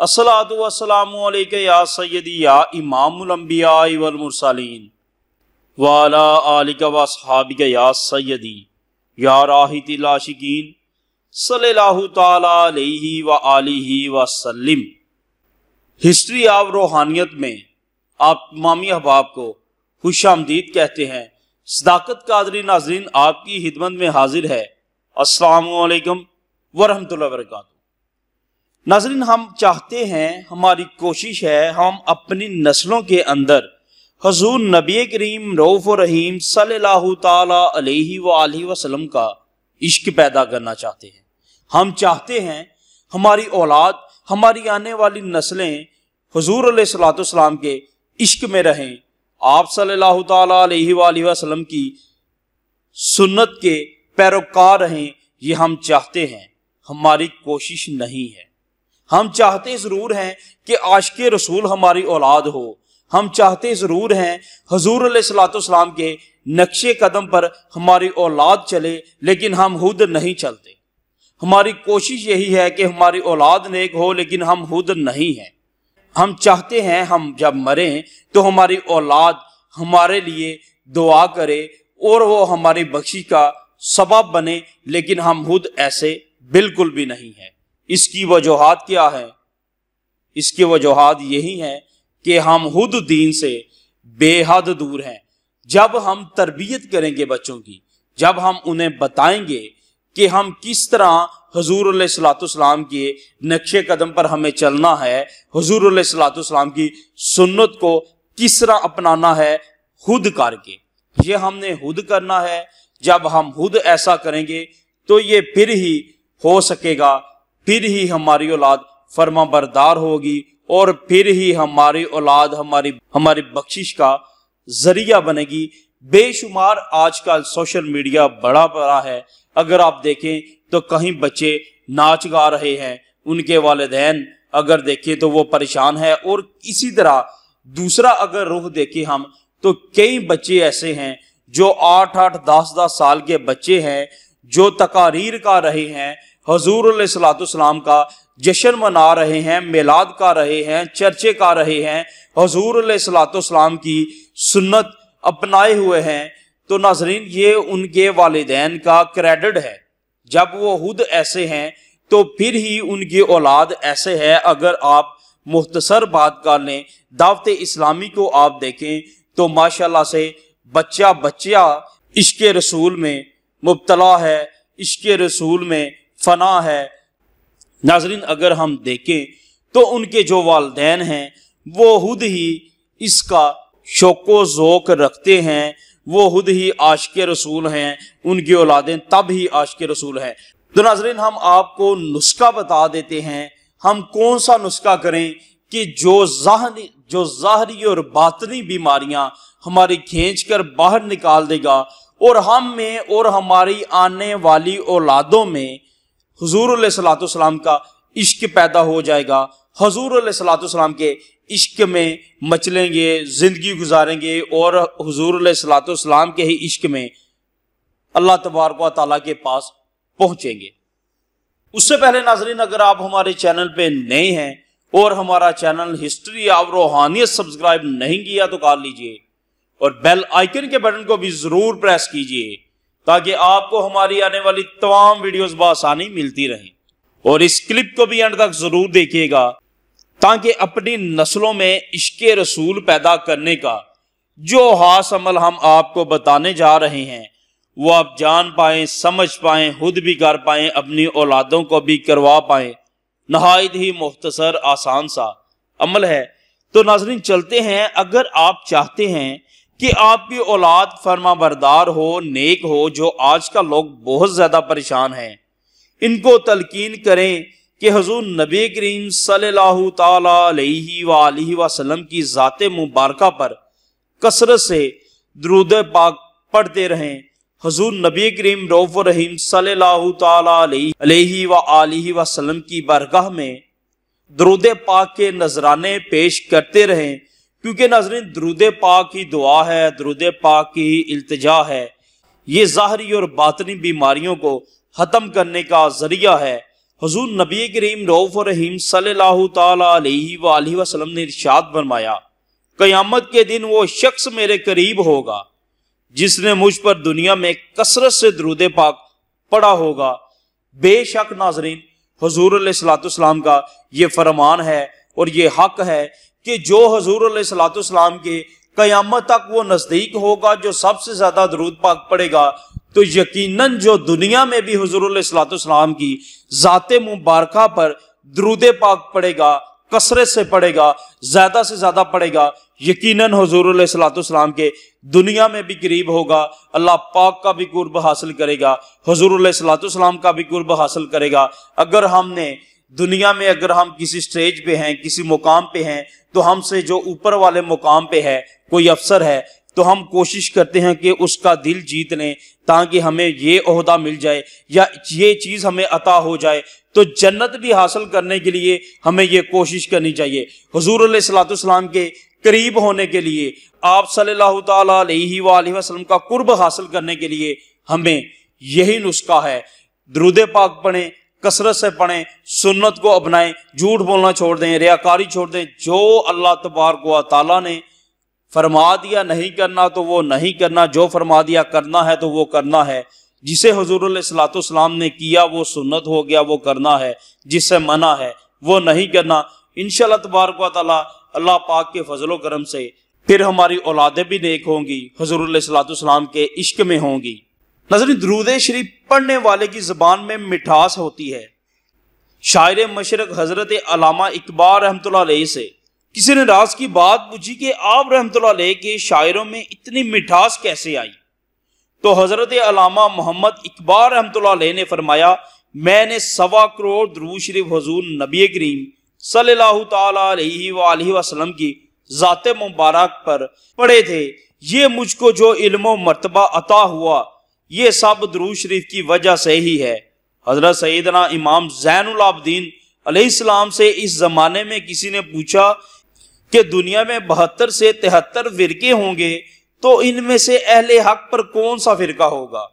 या सैदी या history of रूहानियत में आप मामी अहबाब को खुश आमदीद कहते हैं सदाकत कादरी नाजरीन आपकी हिदमत में हाजिर है असलकम वरहमल वर्का नाजरीन हम चाहते हैं हमारी कोशिश है हम अपनी नस्लों के अंदर हजूर नबी करीम रऊफ़ रहीम सल्लल्लाहु अलैहि का इश्क पैदा करना चाहते हैं हम चाहते हैं हमारी औलाद हमारी आने वाली नस्लें हजूर सलाम के इश्क में रहें आप सल्लल्लाहु अलैहि वसल्लम की सुन्नत के पैरोकार रहें ये हम चाहते हैं हमारी कोशिश नहीं है हम चाहते ज़रूर हैं कि आशक रसूल हमारी औलाद हो हम चाहते ज़रूर हैं हजूर सलाम के नक्शे कदम पर हमारी औलाद चले लेकिन हम खुद नहीं चलते हमारी कोशिश यही है कि हमारी औलाद नेक हो लेकिन हम खुद नहीं हैं हम चाहते हैं हम जब मरें तो हमारी औलाद हमारे लिए दुआ करे और वो हमारी बख्शी का सबब बने लेकिन हम खुद ऐसे बिल्कुल भी नहीं हैं इसकी वजूहत क्या है इसकी वजूहत यही है कि हम खुद दीन से बेहद दूर हैं जब हम तरबियत करेंगे बच्चों की जब हम उन्हें बताएंगे कि हम किस तरह हजूर सलातम के नक्शे कदम पर हमें चलना है हजूर सलातम की सुन्नत को किस तरह अपनाना है खुद करके ये हमने खुद करना है जब हम खुद ऐसा करेंगे तो ये फिर ही हो सकेगा फिर ही हमारी औलाद फर्मा बरदार होगी और फिर ही हमारी औलाद हमारी हमारी बख्शिश का जरिया बनेगी बेशुमार आजकल सोशल मीडिया बड़ा बड़ा है अगर आप देखें तो कहीं बच्चे नाच गा रहे हैं उनके वालदेन अगर देखें तो वो परेशान है और इसी तरह दूसरा अगर रुख देखें हम तो कई बच्चे ऐसे हैं जो आठ आठ दस दस साल के बच्चे हैं जो तकारीर का रहे हैं हजूर सलाम का जश्न मना रहे हैं मेलाद का रहे हैं चर्चे का रहे हैं हजूर सलाम की सुन्नत अपनाए हुए हैं तो नाजरीन ये उनके वालदेन का क्रेडिट है जब वो खुद ऐसे हैं तो फिर ही उनकी औलाद ऐसे है अगर आप मुख्तसर बात कर लें दावत इस्लामी को आप देखें तो माशाल्लाह से बच्चा बच्चा इश्क रसूल में मुबतला है इसके रसूल में फना है नाजरीन अगर हम देखें तो उनके जो वालदेन हैं वो खुद ही इसका शोको जोक रखते हैं वो खुद ही आश के रसूल हैं उनकी औलादें तब ही आश के रसूल हैं तो नाजरीन हम आपको नुस्खा बता देते हैं हम कौन सा नुस्खा करें कि जो जहनी जो ज़ाहरी और बातनी बीमारियां हमारी खींच कर बाहर निकाल देगा और हम में और हमारी आने वाली औलादों में हजूर सलाम का इश्क पैदा हो जाएगा हजूर सलाम के इश्क में मचलेंगे ज़िंदगी गुजारेंगे और हजूर सलाम के ही इश्क में अल्लाह तबारक ताली के पास पहुंचेंगे उससे पहले नाजरीन अगर आप हमारे चैनल पे नए हैं और हमारा चैनल हिस्ट्री ऑफ रूहानियत सब्सक्राइब नहीं किया तो कर लीजिए और बेल आइकन के बटन को भी ज़रूर प्रेस कीजिए ताकि आपको हमारी आने वाली तमाम वीडियोस बसानी मिलती रहें और इस क्लिप को भी एंड तक जरूर देखिएगा ताकि अपनी नस्लों में इश्क रसूल पैदा करने का जो हास अमल हम आपको बताने जा रहे हैं वो आप जान पाए समझ पाए खुद भी कर पाए अपनी औलादों को भी करवा पाए नहायद ही मुख्तसर आसान सा अमल है तो नाजरीन चलते हैं अगर आप चाहते हैं कि आपकी औलाद फर्मा बरदार हो नेक हो जो आज का लोग बहुत ज़्यादा परेशान हैं इनको तलकीन करें कि हजूर नबी करीम सल्लल्लाहु की ज़ात मुबारक पर कसरत से द्रुद पाक पढ़ते रहें हजूर नबी करीम रोफ रहीम सल्लल्लाहु की बरगाह में द्रुद पाक के नजराने पेश करते रहें क्योंकि नाजरीन दरुद पाक की दुआ है दरुद पाक की अल्तजा है ये ज़ाहरी और बातनी बीमारियों को ख़त्म करने का ज़रिया है हजूर नबी करीम रऊफ़ रहीम सल्लल्लाहु ने इर्शाद बनवाया क़यामत के दिन वो शख्स मेरे करीब होगा जिसने मुझ पर दुनिया में कसरत से दरुद पाक पड़ा होगा बेशक नाजरीन हजूर सलाम का ये फरमान है और ये हक है कि जो हजूर सलात सलाम के क़यामत तक वो नज़दीक होगा जो सबसे ज़्यादा दरूद पाक पड़ेगा तो यकीन जो दुनिया में भी हजूर सलाम की ज़ात मुबारक पर दरूद पाक पड़ेगा कसरत से पड़ेगा ज़्यादा से ज़्यादा पड़ेगा यकीन हजूर सलाम के दुनिया में भी गरीब होगा अल्लाह पाक का भी कुर्ब हासिल करेगा हजूर सलाम का भी कुर्ब हासिल करेगा अगर हमने दुनिया में अगर हम किसी स्टेज पे हैं किसी मुकाम पे हैं तो हमसे जो ऊपर वाले मुकाम पे है कोई अफसर है तो हम कोशिश करते हैं कि उसका दिल जीत लें ताकि हमें ये अहदा मिल जाए या ये चीज़ हमें अता हो जाए तो जन्नत भी हासिल करने के लिए हमें ये कोशिश करनी चाहिए हजूर सलाम के करीब होने के लिए आप सल्लल्लाहु अलैहि वसल्लम का कुर्ब हासिल करने के लिए हमें यही नुस्खा है द्रुदे पाक पढ़ें कसरत से पढ़ें सुन्नत को अपनाएं झूठ बोलना छोड़ दें रियाकारी छोड़ दें जो अल्लाह तबारक ताली ने फरमा दिया नहीं करना तो वो नहीं करना जो फरमा दिया करना है तो वो करना है जिसे हजूर सलाम ने किया वो सुन्नत हो गया वो करना है जिससे मना है वो नहीं करना इन तबारक ताली अल्लाह पाक के फजलो करम से फिर हमारी औलादे भी नेक होंगी हजूर सलाम के इश्क में होंगी नजर दरूद शरीफ पढ़ने वाले की ज़बान में मिठास होती है शायर मशरक हज़रत अलामा इकबाल रहमत से किसी ने राज की बात पूछी कि आप रहमत के शायरों में इतनी मिठास कैसे आई तो हज़रत अलामा मोहम्मद इकबाल रहमत ने फरमाया मैंने सवा करोड़ द्रू शरीफ हजूर नबी करीम सल्लाम की ज़ात मुबारक पर पढ़े थे ये मुझको जो इल्म मरतबा अता हुआ ये सब दरूज शरीफ की वजह से ही है हजरत सईदना इमाम उलाब्दीन सलाम से इस ज़माने में किसी ने पूछा कि दुनिया में बहत्तर से तिहत्तर फ़िरके होंगे तो इनमें से अहले हक पर कौन सा फ़िरका होगा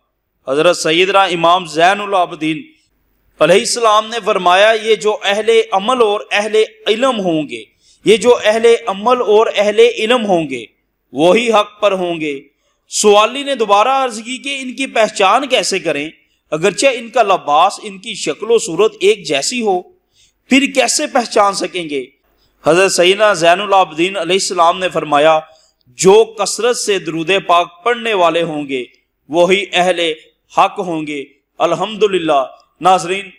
हजरत सैदना इमाम जैन जैनदीन सलाम ने फरमाया ये जो अहले अमल और अहले इलम होंगे ये जो अहले अमल और अहले इलम होंगे वही हक पर होंगे सवाली ने दोबारा अर्ज की कि इनकी पहचान कैसे करें अगरचे इनका लबास इनकी शक्लो सूरत एक जैसी हो फिर कैसे पहचान सकेंगे हजरत सैना जैनलाबद्दीन अलैहिस्सलाम ने फरमाया जो कसरत से दरूद पाक पढ़ने वाले होंगे वही अहले हक होंगे अल्हम्दुलिल्लाह नाजरीन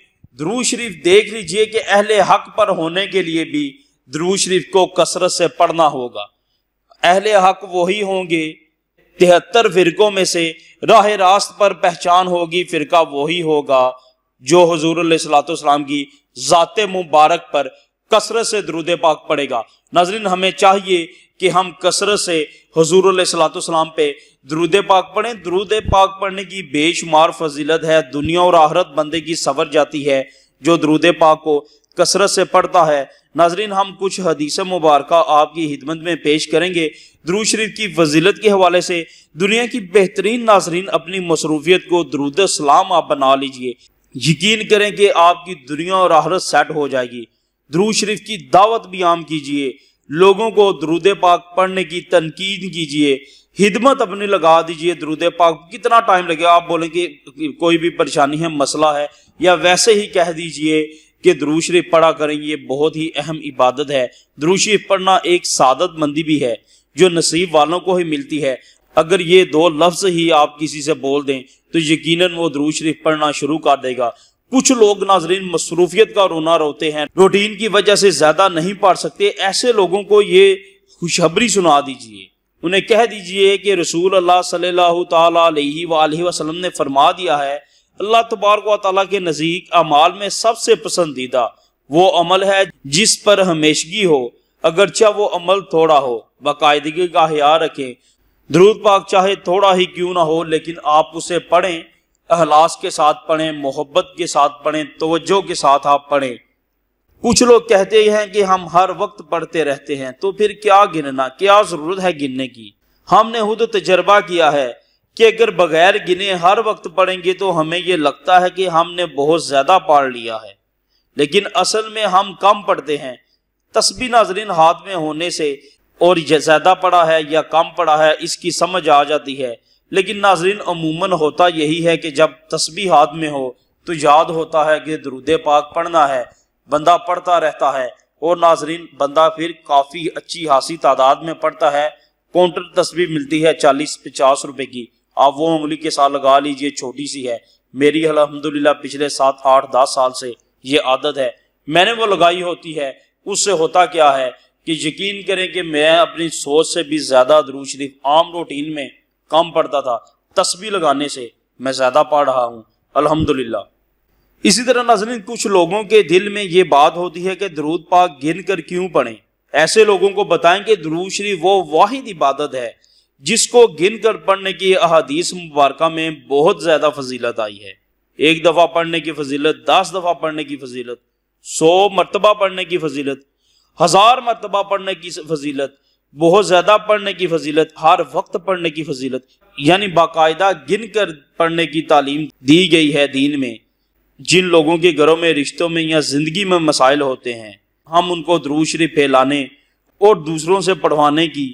दरू शरीफ देख लीजिए कि अहले हक पर होने के लिए भी दरू शरीफ को कसरत से पढ़ना होगा अहले हक वही होंगे तिहत्तर फिरकों में से राह रास्त पर पहचान होगी फिरका वही होगा जो हजूर सलाम की ज़ात मुबारक पर कसरत से दरुद पाक पड़ेगा नजरिन हमें चाहिए कि हम कसरत से हजूर सलाम पे दरुद पाक पढ़ें दरुद पाक पढ़ने की बेशुमार फजीलत है दुनिया और आहरत बंदे की सवर जाती है जो दरुद पाक को कसरत से पढ़ता है नाजरीन हम कुछ हदीस मुबारक आपकी हिदमत में पेश करेंगे द्रू शरीफ की वजीलत के हवाले से दुनिया की बेहतरीन नाजरीन अपनी मसरूफियत को दरुद सलाम आप बना लीजिए यकीन करें कि आपकी दुनिया और आहरत सेट हो जाएगी द्रू शरीफ की दावत भी आम कीजिए लोगों को दरुद पाक पढ़ने की तनकीद कीजिए हिदमत अपनी लगा दीजिए दरुद पाक कितना टाइम लगेगा आप बोलें कि कोई भी परेशानी है मसला है या वैसे ही कह दीजिए कि द्रूश पढ़ा करें ये बहुत ही अहम इबादत है द्रूश पढ़ना एक सादत मंदी भी है जो नसीब वालों को ही मिलती है अगर ये दो लफ्ज़ ही आप किसी से बोल दें तो यकीनन वो दरूज शरीफ पढ़ना शुरू कर देगा कुछ लोग नाजरीन मसरूफियत का रोना रोते हैं रूटीन की वजह से ज़्यादा नहीं पढ़ सकते ऐसे लोगों को ये खुशबरी सुना दीजिए उन्हें कह दीजिए कि रसूल अल्लाह सल्लल्लाहु अलैहि वसल्लम ने फरमा दिया है अल्लाह तबारक वाली के नज़ीक अमाल में सबसे पसंदीदा वो अमल है जिस पर हमेशगी हो अगरचा वो अमल थोड़ा हो बायदगी का ख्याल रखें द्रूद पाक चाहे थोड़ा ही क्यों ना हो लेकिन आप उसे पढ़ें अहलास के साथ पढ़ें मोहब्बत के साथ पढ़ें तोज्जो के साथ आप पढ़ें कुछ लोग कहते हैं कि हम हर वक्त पढ़ते रहते हैं तो फिर क्या गिनना क्या ज़रूरत है गिनने की हमने खुद तजर्बा किया है कि अगर बगैर गिने हर वक्त पढ़ेंगे तो हमें ये लगता है कि हमने बहुत ज़्यादा पढ़ लिया है लेकिन असल में हम कम पढ़ते हैं तस्बी नाजरीन हाथ में होने से और ज़्यादा पढ़ा है या कम पढ़ा है इसकी समझ आ जाती है लेकिन नाजरीन अमूमन होता यही है कि जब तस्बी हाथ में हो तो याद होता है कि दरुद पाक पढ़ना है बंदा पढ़ता रहता है और नाजरीन बंदा फिर काफ़ी अच्छी खासी तादाद में पढ़ता है काउंटर तस्वीर मिलती है चालीस पचास रुपए की आप वो उंगली के साथ लगा लीजिए छोटी सी है मेरी अलहमदुल्ला पिछले सात आठ दस साल से ये आदत है मैंने वो लगाई होती है उससे होता क्या है कि यकीन करें कि मैं अपनी सोच से भी ज़्यादा दरू शरीफ आम रूटीन में कम पढ़ता था तस्बी लगाने से मैं ज़्यादा पढ़ रहा हूँ अल्हम्दुलिल्लाह इसी तरह नजरिन कुछ लोगों के दिल में ये बात होती है कि दरूद पाक गिन कर क्यों पढ़ें ऐसे लोगों को बताएं कि दरूद शरीफ वो वाहिद इबादत है जिसको गिनकर पढ़ने की अहादीस मुबारक में बहुत ज़्यादा फजीलत आई है एक दफ़ा पढ़ने की फजीलत दस दफ़ा पढ़ने की फजीलत सौ मरतबा पढ़ने की फजीलत हज़ार मरतबा पढ़ने की फजीलत बहुत ज़्यादा पढ़ने की फजीलत हर वक्त पढ़ने की फजीलत यानी बाकायदा गिन कर पढ़ने की तालीम दी गई है दीन में जिन लोगों के घरों में रिश्तों में या ज़िंदगी में मसाइल होते हैं हम उनको द्रूशरी फैलाने और दूसरों से पढ़वाने की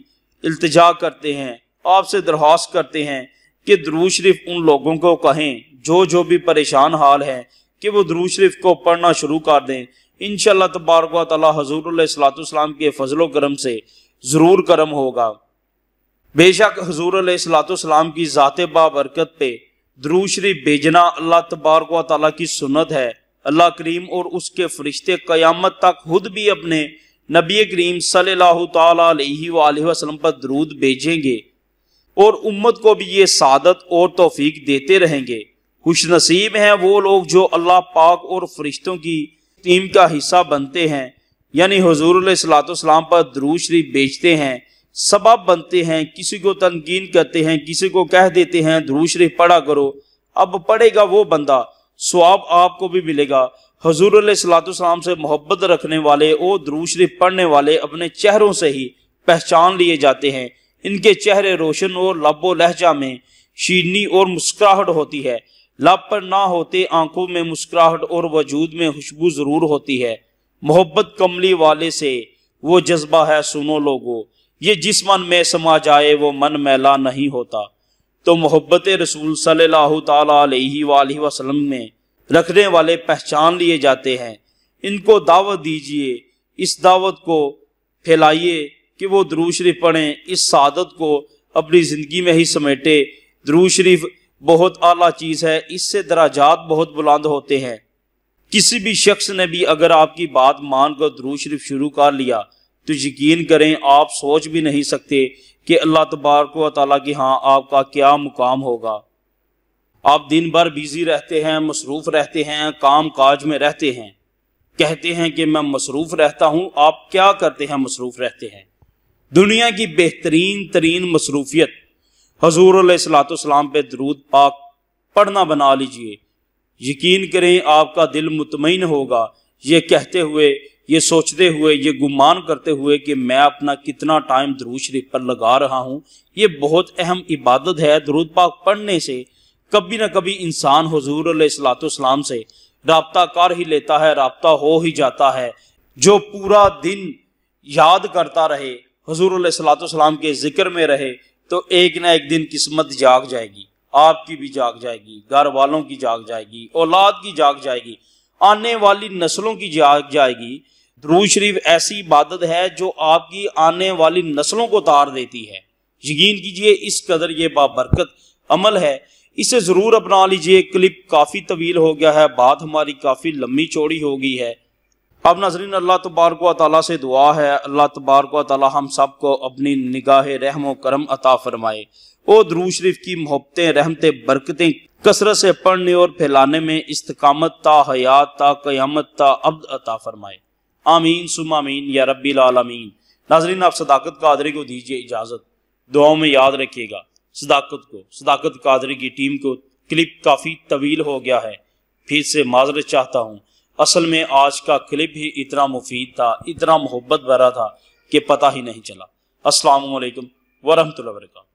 इल्तजा करते हैं आपसे दरख्वास्त करते हैं कि दरू शरीफ उन लोगों को कहें जो जो भी परेशान हाल है कि वो दरू शरीफ को पढ़ना शुरू कर दें इन तबारक ताली हजूरसलाम के फजल करम से ज़रूर करम होगा बेशक हजूर सलाम की ज़ात बाबरकत पे दरू शरीफ भेजना अल्लाह तबारक ताली की सुनत है अल्लाह करीम और उसके फरिश्ते क़यामत तक खुद भी अपने नबी करीम सल्लल्लाहु पर दरूद भेजेंगे और उम्मत को भी ये सादत और तोफीक देते रहेंगे खुश नसीब हैं वो लोग जो अल्लाह पाक और फरिश्तों की टीम का हिस्सा बनते हैं यानी हजूर सलाम पर दरू शरीफ बेचते हैं सबब बनते हैं किसी को तनकीन करते हैं किसी को कह देते हैं दरू शरीफ पढ़ा करो अब पढ़ेगा वो बंदा स्वाब आपको भी मिलेगा हजूर सलाम से मोहब्बत रखने वाले और द्रूशरी पढ़ने वाले अपने चेहरों से ही पहचान लिए जाते हैं इनके चेहरे रोशन और लबो लहजा में शीरनी और मुस्कुराहट होती है लब पर ना होते आंखों में मुस्कुराहट और वजूद में खुशबू ज़रूर होती है मोहब्बत कमली वाले से वो जज्बा है सुनो लोगो ये जिस मन में समा जाए वो मन मैला नहीं होता तो मोहब्बत रसूल सल्लल्लाहु अलैहि वसल्लम में रखने वाले पहचान लिए जाते हैं इनको दावत दीजिए इस दावत को फैलाइए कि वो द्रू शरीफ पढ़े इस सादत को अपनी ज़िंदगी में ही समेटे द्रू शरीफ बहुत आला चीज़ है इससे दराजात बहुत बुलंद होते हैं किसी भी शख्स ने भी अगर आपकी बात मानकर द्रू शरीफ शुरू कर लिया तो यकीन करें आप सोच भी नहीं सकते कि अल्लाह तबारक वाली की हाँ आपका क्या मुकाम होगा आप दिन भर बिजी रहते हैं मसरूफ़ रहते हैं काम काज में रहते हैं कहते हैं कि मैं मसरूफ़ रहता हूँ आप क्या करते हैं मसरूफ़ रहते हैं दुनिया की बेहतरीन तरीन मसरूफियत हजूर सलाम पे दरूद पाक पढ़ना बना लीजिए यकीन करें आपका दिल मुतमिन होगा ये कहते हुए ये सोचते हुए ये गुमान करते हुए कि मैं अपना कितना टाइम दरूद शरीफ पर लगा रहा हूँ ये बहुत अहम इबादत है दरूद पाक पढ़ने से कभी ना कभी इंसान हजूर सलाम से रबता कर ही लेता है रबता हो ही जाता है जो पूरा दिन याद करता रहे हजूर सलाम के जिक्र में रहे तो एक ना एक दिन किस्मत जाग जाएगी आपकी भी जाग जाएगी घर वालों की जाग जाएगी औलाद की जाग जाएगी आने वाली नस्लों की जाग जाएगी दरूज शरीफ ऐसी इबादत है जो आपकी आने वाली नस्लों को तार देती है यकीन कीजिए इस कदर ये बाबरकत अमल है इसे ज़रूर अपना लीजिए क्लिप काफ़ी तवील हो गया है बात हमारी काफ़ी लंबी चौड़ी हो गई है अब नाजरीन अल्लाह तबारक ताली से दुआ है अल्लाह तबारक ताली हम सब को अपनी निगाह रहम करम अता फरमाए ओ दरू शरीफ की मोहब्बतें रहमतें बरकतें कसरत से पढ़ने और फैलाने में इस्तकामत ता हयात ता क्यामत ता अब्द अता फरमाए आमीन सुमामीन या रबीआलमीन नाजरीन आप सदाकत का आदरे को दीजिए इजाज़त दुआओं में याद रखिएगा सदाकत को सदाकत कादरी की टीम को क्लिप काफ़ी तवील हो गया है फिर से माजरत चाहता हूँ असल में आज का क्लिप ही इतना मुफीद था इतना मोहब्बत भरा था कि पता ही नहीं चला असलकम वरहमल वर्का